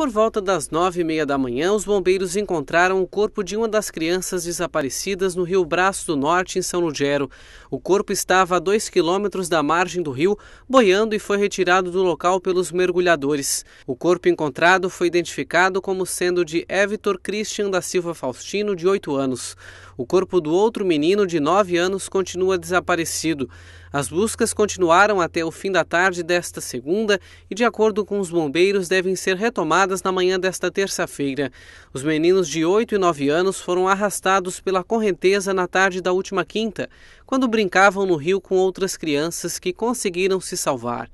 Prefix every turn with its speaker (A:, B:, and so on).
A: Por volta das nove e meia da manhã, os bombeiros encontraram o corpo de uma das crianças desaparecidas no Rio Braço do Norte, em São Lugero. O corpo estava a dois quilômetros da margem do rio, boiando e foi retirado do local pelos mergulhadores. O corpo encontrado foi identificado como sendo de Évitor Christian da Silva Faustino, de oito anos. O corpo do outro menino, de nove anos, continua desaparecido. As buscas continuaram até o fim da tarde desta segunda e, de acordo com os bombeiros, devem ser retomadas registradas na manhã desta terça-feira. Os meninos de 8 e 9 anos foram arrastados pela correnteza na tarde da última quinta, quando brincavam no rio com outras crianças que conseguiram se salvar.